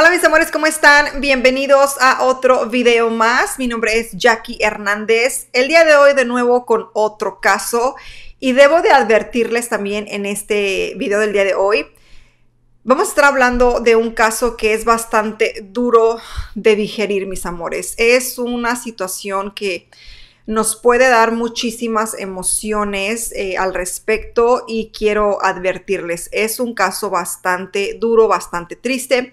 Hola mis amores, ¿cómo están? Bienvenidos a otro video más. Mi nombre es Jackie Hernández. El día de hoy de nuevo con otro caso y debo de advertirles también en este video del día de hoy. Vamos a estar hablando de un caso que es bastante duro de digerir, mis amores. Es una situación que nos puede dar muchísimas emociones eh, al respecto y quiero advertirles, es un caso bastante duro, bastante triste.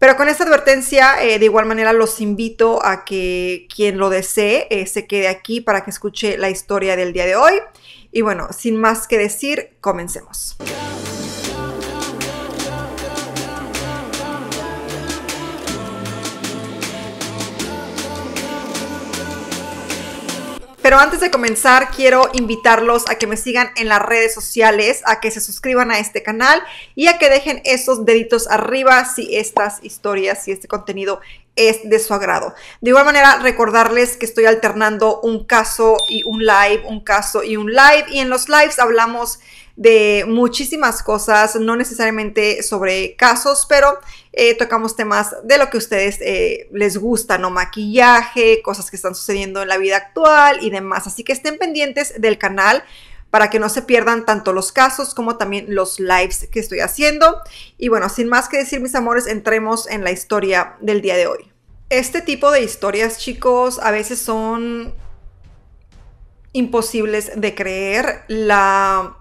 Pero con esta advertencia, eh, de igual manera los invito a que quien lo desee eh, se quede aquí para que escuche la historia del día de hoy. Y bueno, sin más que decir, comencemos. Pero antes de comenzar, quiero invitarlos a que me sigan en las redes sociales, a que se suscriban a este canal y a que dejen esos deditos arriba si estas historias, si este contenido es de su agrado. De igual manera, recordarles que estoy alternando un caso y un live, un caso y un live. Y en los lives hablamos de muchísimas cosas, no necesariamente sobre casos, pero eh, tocamos temas de lo que a ustedes eh, les gusta, ¿no? Maquillaje, cosas que están sucediendo en la vida actual y demás. Así que estén pendientes del canal para que no se pierdan tanto los casos como también los lives que estoy haciendo. Y bueno, sin más que decir, mis amores, entremos en la historia del día de hoy. Este tipo de historias, chicos, a veces son imposibles de creer. La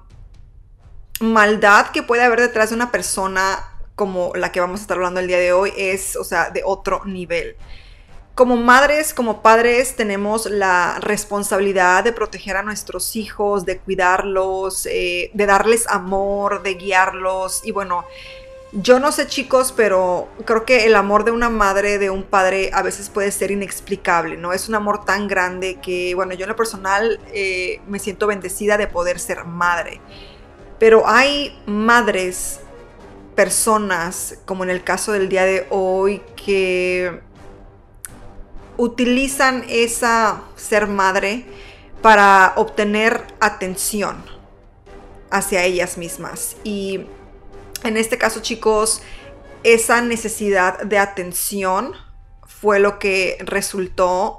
maldad que puede haber detrás de una persona como la que vamos a estar hablando el día de hoy es, o sea, de otro nivel. Como madres, como padres, tenemos la responsabilidad de proteger a nuestros hijos, de cuidarlos, eh, de darles amor, de guiarlos. Y bueno, yo no sé chicos, pero creo que el amor de una madre, de un padre, a veces puede ser inexplicable, ¿no? Es un amor tan grande que, bueno, yo en lo personal eh, me siento bendecida de poder ser madre. Pero hay madres, personas, como en el caso del día de hoy, que utilizan esa ser madre para obtener atención hacia ellas mismas. Y en este caso, chicos, esa necesidad de atención fue lo que resultó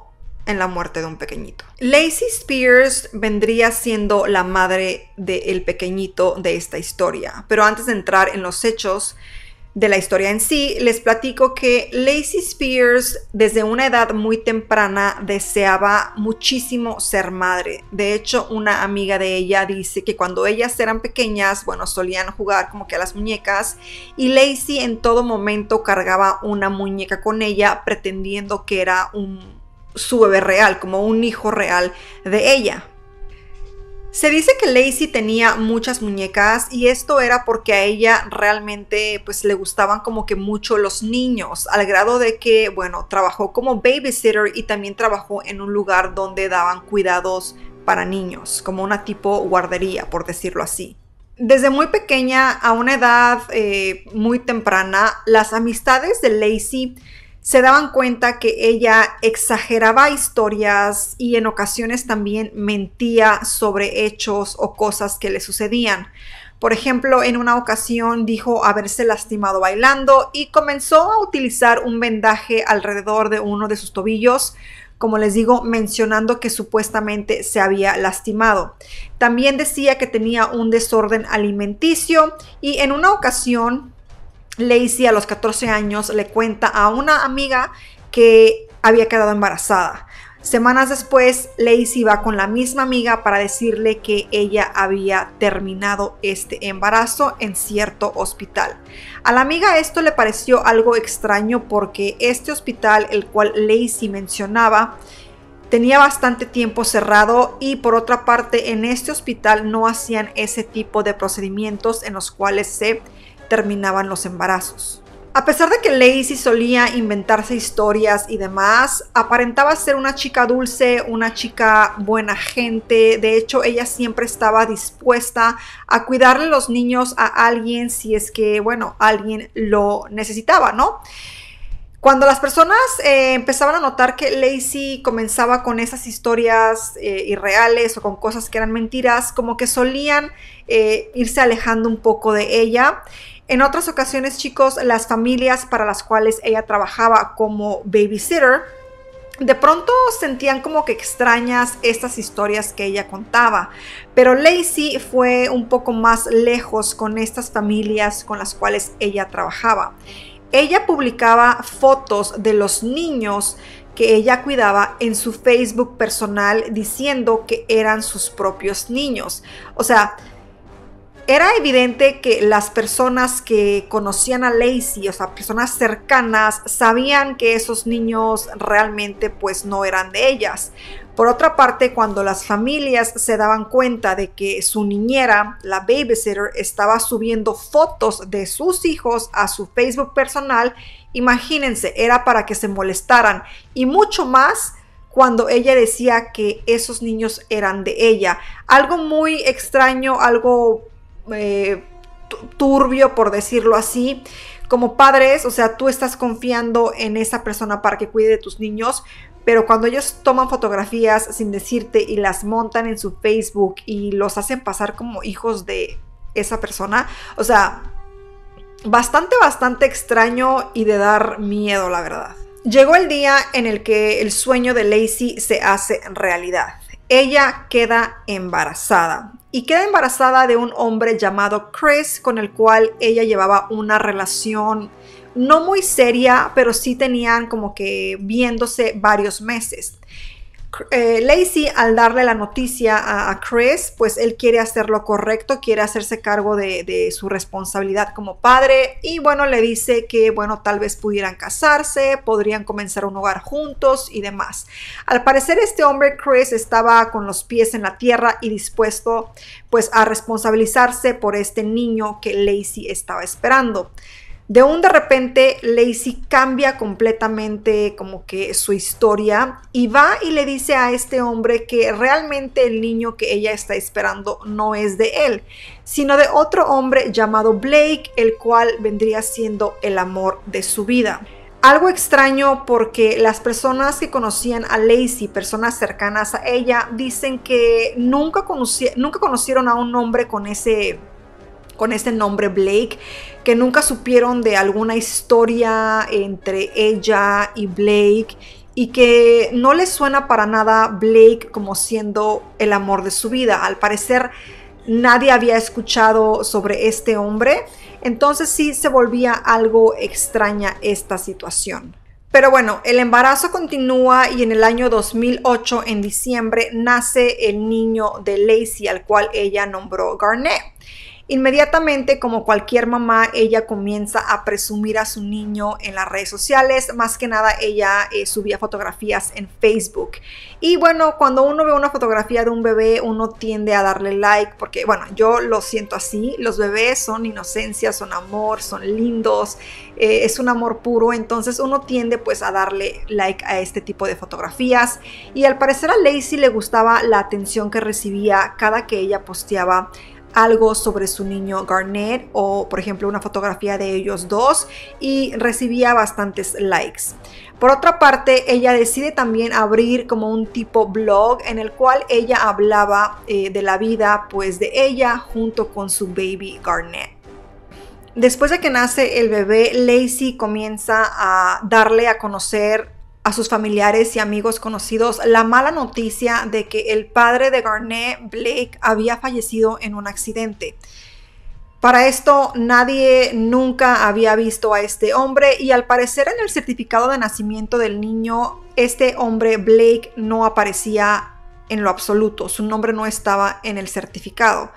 en la muerte de un pequeñito. Lacey Spears vendría siendo la madre del pequeñito de esta historia, pero antes de entrar en los hechos de la historia en sí, les platico que Lacey Spears desde una edad muy temprana deseaba muchísimo ser madre. De hecho, una amiga de ella dice que cuando ellas eran pequeñas, bueno, solían jugar como que a las muñecas y Lacey en todo momento cargaba una muñeca con ella pretendiendo que era un su bebé real, como un hijo real de ella. Se dice que Lacey tenía muchas muñecas y esto era porque a ella realmente pues le gustaban como que mucho los niños, al grado de que, bueno, trabajó como babysitter y también trabajó en un lugar donde daban cuidados para niños, como una tipo guardería, por decirlo así. Desde muy pequeña, a una edad eh, muy temprana, las amistades de Lacey se daban cuenta que ella exageraba historias y en ocasiones también mentía sobre hechos o cosas que le sucedían. Por ejemplo, en una ocasión dijo haberse lastimado bailando y comenzó a utilizar un vendaje alrededor de uno de sus tobillos, como les digo, mencionando que supuestamente se había lastimado. También decía que tenía un desorden alimenticio y en una ocasión Lacey a los 14 años le cuenta a una amiga que había quedado embarazada. Semanas después, Lacey va con la misma amiga para decirle que ella había terminado este embarazo en cierto hospital. A la amiga esto le pareció algo extraño porque este hospital, el cual Lacey mencionaba, tenía bastante tiempo cerrado y por otra parte en este hospital no hacían ese tipo de procedimientos en los cuales se terminaban los embarazos. A pesar de que Lacey solía inventarse historias y demás, aparentaba ser una chica dulce, una chica buena gente. De hecho, ella siempre estaba dispuesta a cuidarle los niños a alguien si es que, bueno, alguien lo necesitaba, ¿no? Cuando las personas eh, empezaban a notar que Lacey comenzaba con esas historias eh, irreales o con cosas que eran mentiras, como que solían eh, irse alejando un poco de ella. En otras ocasiones, chicos, las familias para las cuales ella trabajaba como babysitter, de pronto sentían como que extrañas estas historias que ella contaba, pero Lacey fue un poco más lejos con estas familias con las cuales ella trabajaba. Ella publicaba fotos de los niños que ella cuidaba en su Facebook personal diciendo que eran sus propios niños. O sea, era evidente que las personas que conocían a Lacey, o sea, personas cercanas, sabían que esos niños realmente pues no eran de ellas. Por otra parte, cuando las familias se daban cuenta de que su niñera, la babysitter, estaba subiendo fotos de sus hijos a su Facebook personal, imagínense, era para que se molestaran y mucho más cuando ella decía que esos niños eran de ella. Algo muy extraño, algo eh, turbio, por decirlo así. Como padres, o sea, tú estás confiando en esa persona para que cuide de tus niños, pero cuando ellos toman fotografías sin decirte y las montan en su Facebook y los hacen pasar como hijos de esa persona, o sea, bastante, bastante extraño y de dar miedo, la verdad. Llegó el día en el que el sueño de Lacey se hace realidad. Ella queda embarazada y queda embarazada de un hombre llamado Chris con el cual ella llevaba una relación no muy seria, pero sí tenían como que viéndose varios meses. Eh, Lacey al darle la noticia a, Chris, pues él quiere hacer lo correcto, quiere hacerse cargo de, su responsabilidad como padre y bueno, le dice que bueno, tal vez pudieran casarse, podrían comenzar un hogar juntos y demás. Al parecer este hombre Chris estaba con los pies en la tierra y dispuesto pues a responsabilizarse por este niño que Lacey estaba esperando de un de repente, Lacey cambia completamente como que su historia y va y le dice a este hombre que realmente el niño que ella está esperando no es de él, sino de otro hombre llamado Blake, el cual vendría siendo el amor de su vida. Algo extraño porque las personas que conocían a Lacey, personas cercanas a ella, dicen que nunca, nunca conocieron a un hombre con ese con este nombre Blake, que nunca supieron de alguna historia entre ella y Blake y que no le suena para nada Blake como siendo el amor de su vida. Al parecer nadie había escuchado sobre este hombre, entonces sí se volvía algo extraña esta situación. Pero bueno, el embarazo continúa y en el año 2008, en diciembre, nace el niño de Lacey, al cual ella nombró Garnet. Inmediatamente, como cualquier mamá, ella comienza a presumir a su niño en las redes sociales. Más que nada, ella eh, subía fotografías en Facebook. Y bueno, cuando uno ve una fotografía de un bebé, uno tiende a darle like porque, bueno, yo lo siento así. Los bebés son inocencia, son amor, son lindos, eh, es un amor puro. Entonces uno tiende pues a darle like a este tipo de fotografías. Y al parecer a Lacey le gustaba la atención que recibía cada que ella posteaba algo sobre su niño Garnet o por ejemplo una fotografía de ellos dos y recibía bastantes likes. Por otra parte, ella decide también abrir como un tipo blog en el cual ella hablaba eh, de la vida pues de ella junto con su baby Garnet. Después de que nace el bebé, Lacey comienza a darle a conocer a sus familiares y amigos conocidos la mala noticia de que el padre de Garnet, Blake, había fallecido en un accidente. Para esto nadie nunca había visto a este hombre y al parecer en el certificado de nacimiento del niño, este hombre Blake no aparecía en lo absoluto, su nombre no estaba en el certificado.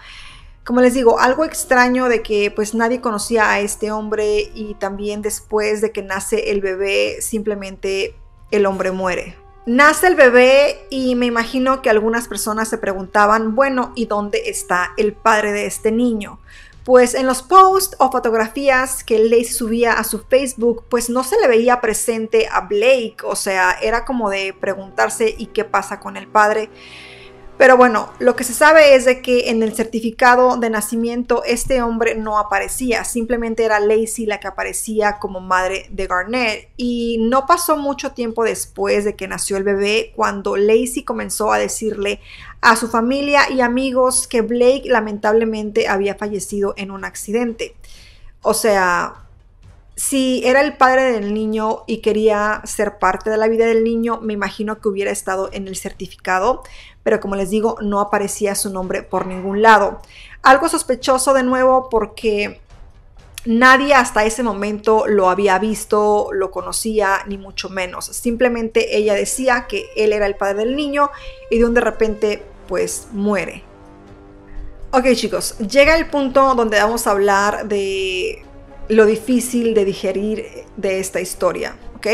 Como les digo, algo extraño de que pues nadie conocía a este hombre y también después de que nace el bebé simplemente el hombre muere. Nace el bebé y me imagino que algunas personas se preguntaban, bueno, ¿y dónde está el padre de este niño? Pues en los posts o fotografías que le subía a su Facebook, pues no se le veía presente a Blake, o sea, era como de preguntarse ¿y qué pasa con el padre? Pero bueno, lo que se sabe es de que en el certificado de nacimiento este hombre no aparecía, simplemente era Lacey la que aparecía como madre de Garnett. Y no pasó mucho tiempo después de que nació el bebé cuando Lacey comenzó a decirle a su familia y amigos que Blake lamentablemente había fallecido en un accidente. O sea, si era el padre del niño y quería ser parte de la vida del niño, me imagino que hubiera estado en el certificado, pero como les digo, no aparecía su nombre por ningún lado. Algo sospechoso de nuevo porque nadie hasta ese momento lo había visto, lo conocía, ni mucho menos. Simplemente ella decía que él era el padre del niño y de un de repente pues muere. Ok chicos, llega el punto donde vamos a hablar de lo difícil de digerir de esta historia. ¿ok?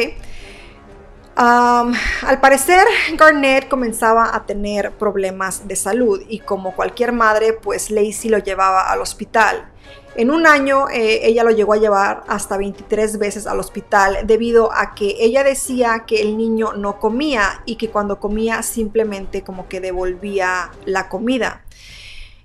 al parecer, Garnett comenzaba a tener problemas de salud y como cualquier madre, pues Lacey lo llevaba al hospital. En un año eh, ella lo llegó a llevar hasta 23 veces al hospital debido a que ella decía que el niño no comía y que cuando comía simplemente como que devolvía la comida.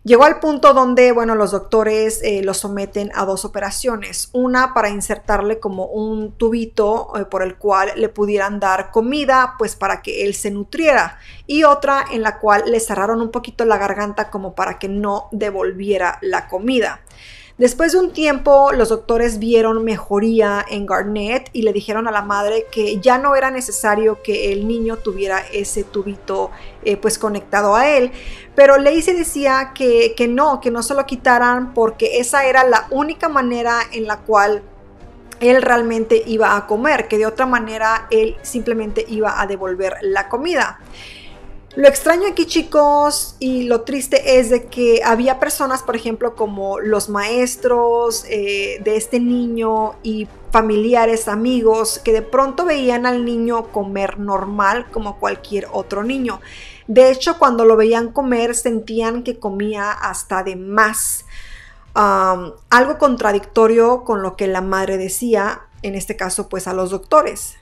Llegó al punto donde, bueno, los doctores eh, lo someten a dos operaciones. Una para insertarle como un tubito eh, por el cual le pudieran dar comida, pues para que él se nutriera. Y otra en la cual le cerraron un poquito la garganta como para que no devolviera la comida. Después de un tiempo, los doctores vieron mejoría en Garnett y le dijeron a la madre que ya no era necesario que el niño tuviera ese tubito eh, pues conectado a él. Pero Lacey decía que, que no, que no se lo quitaran porque esa era la única manera en la cual él realmente iba a comer, que de otra manera él simplemente iba a devolver la comida. Lo extraño aquí, chicos, y lo triste es de que había personas, por ejemplo, como los maestros eh, de este niño y familiares, amigos, que de pronto veían al niño comer normal como cualquier otro niño. De hecho, cuando lo veían comer, sentían que comía hasta de más. algo contradictorio con lo que la madre decía, en este caso, pues a los doctores.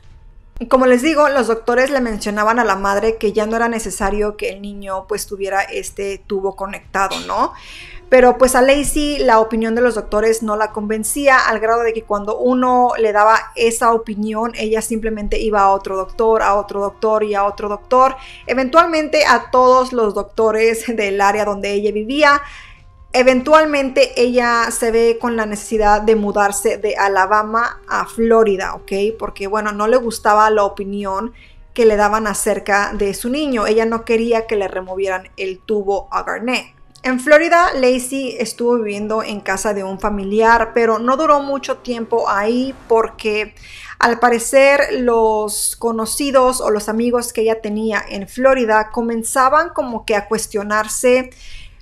Como les digo, los doctores le mencionaban a la madre que ya no era necesario que el niño pues tuviera este tubo conectado, ¿no? Pero pues a Lacey la opinión de los doctores no la convencía al grado de que cuando uno le daba esa opinión, ella simplemente iba a otro doctor, a otro doctor y a otro doctor, eventualmente a todos los doctores del área donde ella vivía Eventualmente ella se ve con la necesidad de mudarse de Alabama a Florida, ¿ok? Porque bueno, no le gustaba la opinión que le daban acerca de su niño. Ella no quería que le removieran el tubo a Garnet. En Florida, Lacey estuvo viviendo en casa de un familiar, pero no duró mucho tiempo ahí porque al parecer los conocidos o los amigos que ella tenía en Florida comenzaban como que a cuestionarse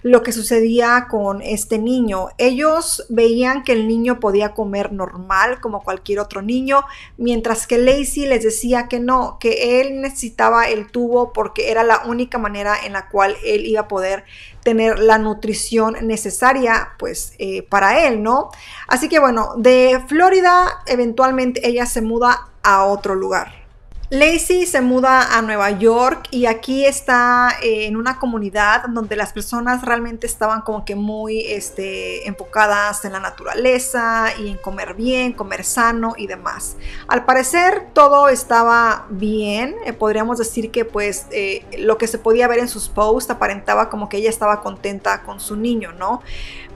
lo que sucedía con este niño. Ellos veían que el niño podía comer normal como cualquier otro niño, mientras que Lacey les decía que no, que él necesitaba el tubo porque era la única manera en la cual él iba a poder tener la nutrición necesaria pues eh, para él, ¿no? Así que bueno, de Florida eventualmente ella se muda a otro lugar. Lacey se muda a Nueva York y aquí está eh, en una comunidad donde las personas realmente estaban como que muy este, enfocadas en la naturaleza y en comer bien, comer sano y demás. Al parecer todo estaba bien, eh, podríamos decir que pues eh, lo que se podía ver en sus posts aparentaba como que ella estaba contenta con su niño, ¿no?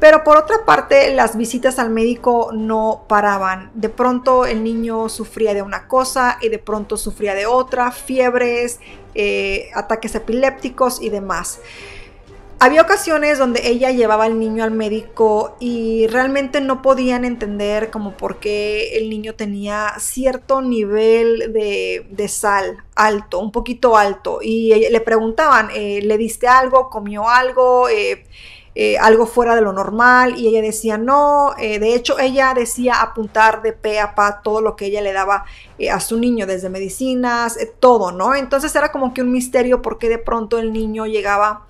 Pero por otra parte, las visitas al médico no paraban. De pronto el niño sufría de una cosa y de pronto sufría de otra, fiebres, eh, ataques epilépticos y demás. Había ocasiones donde ella llevaba al niño al médico y realmente no podían entender como por qué el niño tenía cierto nivel de, sal alto, un poquito alto. Y le preguntaban, eh, ¿le diste algo? ¿Comió algo? Eh, eh, algo fuera de lo normal y ella decía no, eh, de hecho ella decía apuntar de pe a pa todo lo que ella le daba eh, a su niño, desde medicinas, todo, ¿no? Entonces era como que un misterio porque de pronto el niño llegaba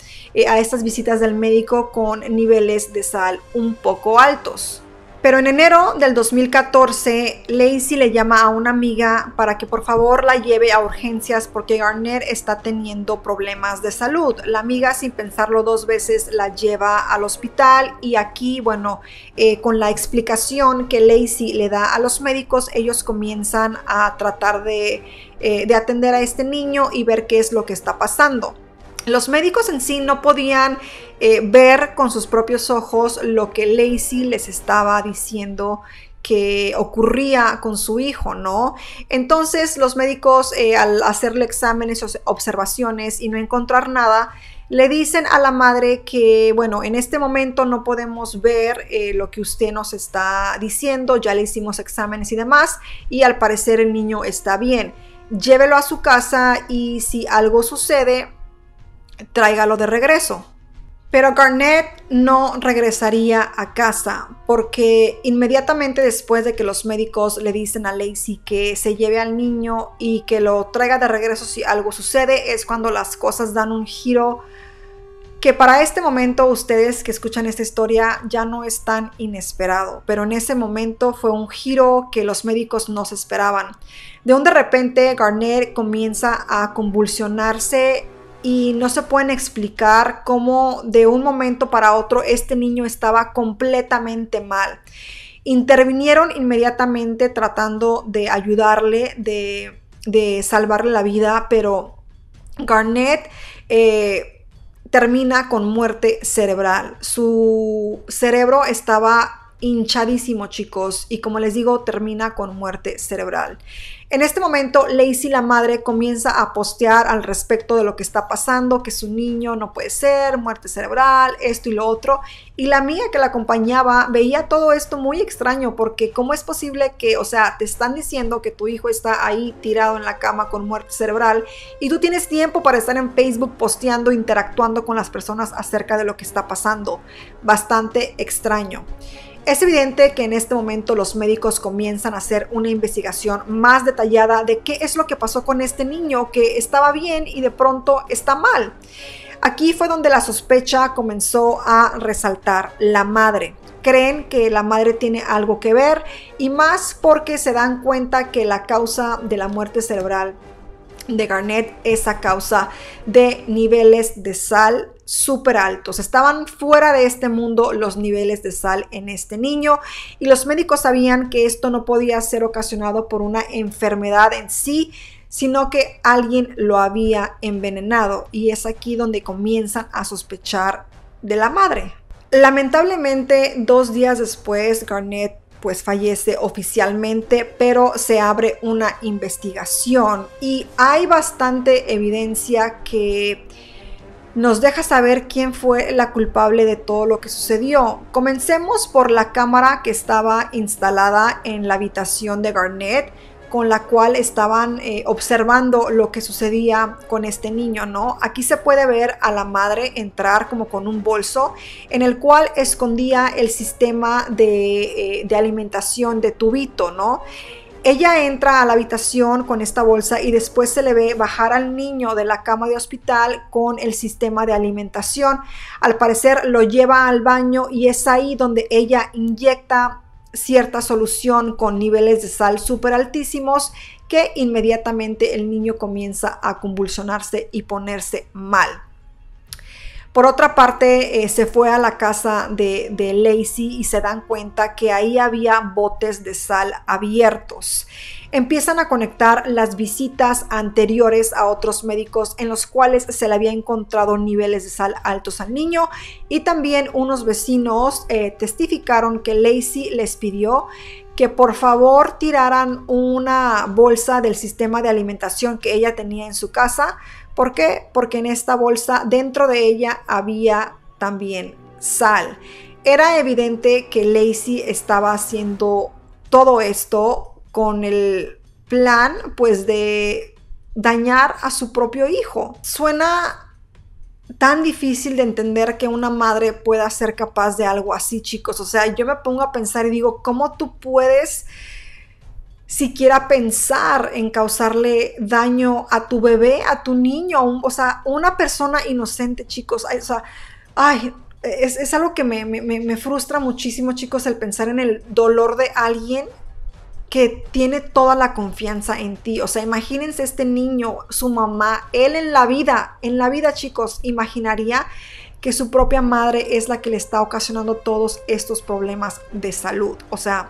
a estas visitas del médico con niveles de sal un poco altos. Pero en enero del 2014, Lacey le llama a una amiga para que por favor la lleve a urgencias porque Garner está teniendo problemas de salud. La amiga, sin pensarlo dos veces, la lleva al hospital y aquí, bueno, eh, con la explicación que Lacey le da a los médicos, ellos comienzan a tratar de eh, atender a este niño y ver qué es lo que está pasando. Los médicos en sí no podían eh, ver con sus propios ojos lo que Lacey les estaba diciendo que ocurría con su hijo, ¿no? Entonces los médicos eh, al hacerle exámenes, observaciones y no encontrar nada, le dicen a la madre que, bueno, en este momento no podemos ver eh, lo que usted nos está diciendo, ya le hicimos exámenes y demás, y al parecer el niño está bien. Llévelo a su casa y si algo sucede, tráigalo de regreso. Pero Garnet no regresaría a casa porque inmediatamente después de que los médicos le dicen a Lacey que se lleve al niño y que lo traiga de regreso si algo sucede, es cuando las cosas dan un giro que para este momento ustedes que escuchan esta historia ya no es tan inesperado, pero en ese momento fue un giro que los médicos no se esperaban. De un de repente Garnet comienza a convulsionarse y no se pueden explicar cómo de un momento para otro este niño estaba completamente mal. Intervinieron inmediatamente tratando de ayudarle, de, salvarle la vida, pero Garnett eh, termina con muerte cerebral. Su cerebro estaba hinchadísimo, chicos, y como les digo, termina con muerte cerebral. En este momento, Lacey, la madre, comienza a postear al respecto de lo que está pasando, que su niño no puede ser, muerte cerebral, esto y lo otro. Y la amiga que la acompañaba veía todo esto muy extraño, porque ¿cómo es posible que, o sea, te están diciendo que tu hijo está ahí tirado en la cama con muerte cerebral y tú tienes tiempo para estar en Facebook posteando, interactuando con las personas acerca de lo que está pasando? Bastante extraño. Es evidente que en este momento los médicos comienzan a hacer una investigación más detallada de qué es lo que pasó con este niño que estaba bien y de pronto está mal. Aquí fue donde la sospecha comenzó a resaltar la madre. Creen que la madre tiene algo que ver y más porque se dan cuenta que la causa de la muerte cerebral de Garnett es a causa de niveles de sal súper altos. Estaban fuera de este mundo los niveles de sal en este niño y los médicos sabían que esto no podía ser ocasionado por una enfermedad en sí, sino que alguien lo había envenenado y es aquí donde comienzan a sospechar de la madre. Lamentablemente, dos días después, Garnett pues fallece oficialmente, pero se abre una investigación y hay bastante evidencia que nos deja saber quién fue la culpable de todo lo que sucedió. Comencemos por la cámara que estaba instalada en la habitación de Garnett con la cual estaban eh, observando lo que sucedía con este niño, ¿no? Aquí se puede ver a la madre entrar como con un bolso en el cual escondía el sistema de eh, alimentación de tubito, ¿no? Ella entra a la habitación con esta bolsa y después se le ve bajar al niño de la cama de hospital con el sistema de alimentación. Al parecer lo lleva al baño y es ahí donde ella inyecta cierta solución con niveles de sal súper altísimos que inmediatamente el niño comienza a convulsionarse y ponerse mal. Por otra parte, eh, se fue a la casa de, de Lacey y se dan cuenta que ahí había botes de sal abiertos empiezan a conectar las visitas anteriores a otros médicos en los cuales se le había encontrado niveles de sal altos al niño y también unos vecinos eh, testificaron que Lacey les pidió que por favor tiraran una bolsa del sistema de alimentación que ella tenía en su casa ¿Por qué? Porque en esta bolsa, dentro de ella, había también sal. Era evidente que Lacey estaba haciendo todo esto con el plan, pues, de dañar a su propio hijo. Suena tan difícil de entender que una madre pueda ser capaz de algo así, chicos. O sea, yo me pongo a pensar y digo, ¿cómo tú puedes siquiera pensar en causarle daño a tu bebé, a tu niño, o sea, una persona inocente, chicos. o sea, ay, es, algo que me, me frustra muchísimo, chicos, el pensar en el dolor de alguien que tiene toda la confianza en ti. O sea, imagínense este niño, su mamá, él en la vida, en la vida, chicos, imaginaría que su propia madre es la que le está ocasionando todos estos problemas de salud. O sea,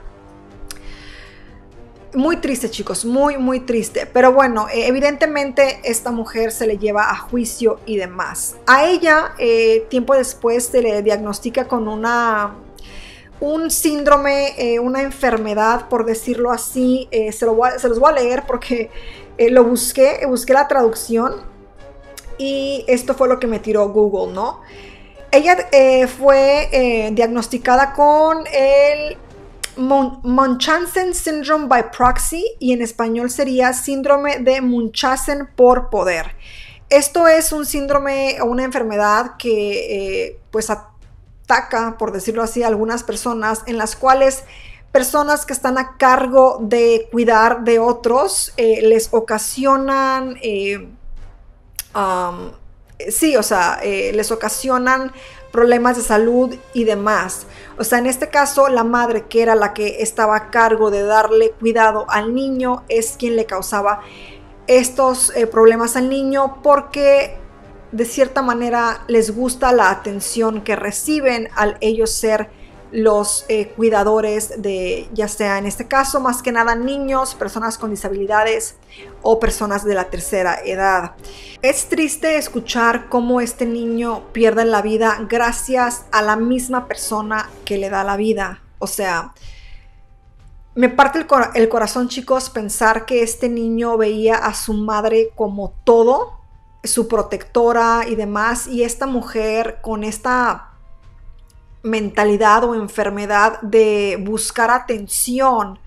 muy triste, chicos, muy, muy triste. Pero bueno, eh, evidentemente esta mujer se le lleva a juicio y demás. A ella, eh, tiempo después, se le diagnostica con una un síndrome, eh, una enfermedad, por decirlo así. se, los voy a leer porque lo busqué, busqué la traducción y esto fue lo que me tiró Google, ¿no? Ella fue diagnosticada con el Mon Syndrome by Proxy y en español sería síndrome de Munchausen por poder. Esto es un síndrome o una enfermedad que eh, pues ataca, por decirlo así, a algunas personas en las cuales personas que están a cargo de cuidar de otros eh, les ocasionan, eh, sí, o sea, les ocasionan problemas de salud y demás. O sea, en este caso, la madre, que era la que estaba a cargo de darle cuidado al niño, es quien le causaba estos eh, problemas al niño porque de cierta manera les gusta la atención que reciben al ellos ser los eh, cuidadores de, ya sea en este caso, más que nada niños, personas con disabilidades o personas de la tercera edad. Es triste escuchar cómo este niño pierde la vida gracias a la misma persona que le da la vida. O sea, me parte el corazón chicos pensar que este niño veía a su madre como todo, su protectora y demás, y esta mujer con esta mentalidad o enfermedad de buscar atención,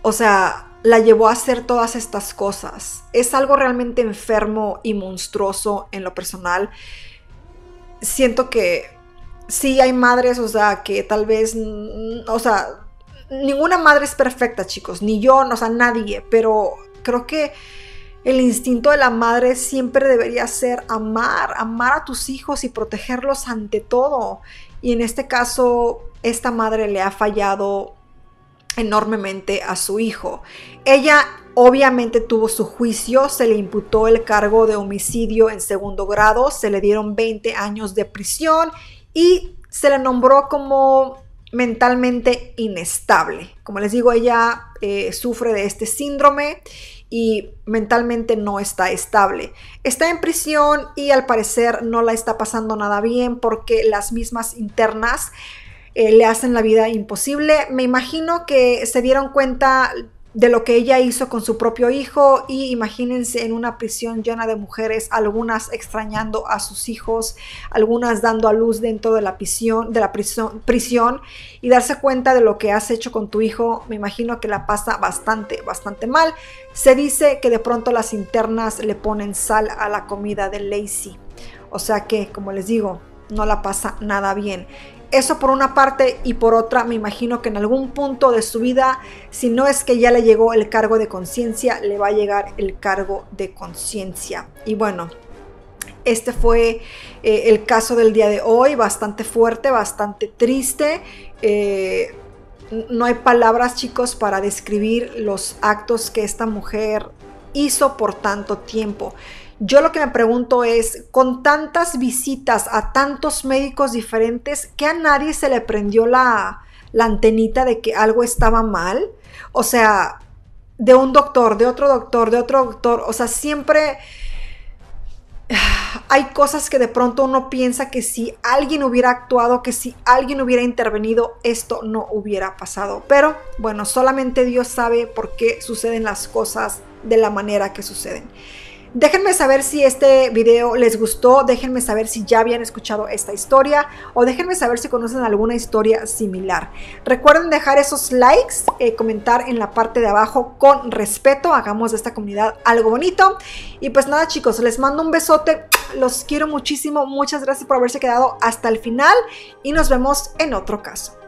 o sea, la llevó a hacer todas estas cosas. Es algo realmente enfermo y monstruoso en lo personal. Siento que sí hay madres, o sea, que tal vez, mm, o sea, ninguna madre es perfecta, chicos, ni yo, o sea, nadie, pero creo que el instinto de la madre siempre debería ser amar, amar a tus hijos y protegerlos ante todo. Y en este caso, esta madre le ha fallado enormemente a su hijo. Ella obviamente tuvo su juicio, se le imputó el cargo de homicidio en segundo grado, se le dieron 20 años de prisión y se le nombró como mentalmente inestable. Como les digo, ella eh, sufre de este síndrome y mentalmente no está estable. Está en prisión y al parecer no la está pasando nada bien porque las mismas internas eh, le hacen la vida imposible. Me imagino que se dieron cuenta de lo que ella hizo con su propio hijo y imagínense en una prisión llena de mujeres, algunas extrañando a sus hijos, algunas dando a luz dentro de la prisión, de la prisión, prisión y darse cuenta de lo que has hecho con tu hijo, me imagino que la pasa bastante, bastante mal. Se dice que de pronto las internas le ponen sal a la comida de Lacey, o sea que, como les digo, no la pasa nada bien eso por una parte y por otra me imagino que en algún punto de su vida, si no es que ya le llegó el cargo de conciencia, le va a llegar el cargo de conciencia. Y bueno, este fue eh, el caso del día de hoy, bastante fuerte, bastante triste. Eh, no hay palabras, chicos, para describir los actos que esta mujer hizo por tanto tiempo. Yo lo que me pregunto es, con tantas visitas a tantos médicos diferentes, ¿qué a nadie se le prendió la, la antenita de que algo estaba mal? O sea, de un doctor, de otro doctor, de otro doctor, o sea, siempre hay cosas que de pronto uno piensa que si alguien hubiera actuado, que si alguien hubiera intervenido, esto no hubiera pasado. Pero bueno, solamente Dios sabe por qué suceden las cosas de la manera que suceden. Déjenme saber si este video les gustó, déjenme saber si ya habían escuchado esta historia o déjenme saber si conocen alguna historia similar. Recuerden dejar esos likes, eh, comentar en la parte de abajo con respeto, hagamos de esta comunidad algo bonito. Y pues nada chicos, les mando un besote, los quiero muchísimo, muchas gracias por haberse quedado hasta el final y nos vemos en otro caso.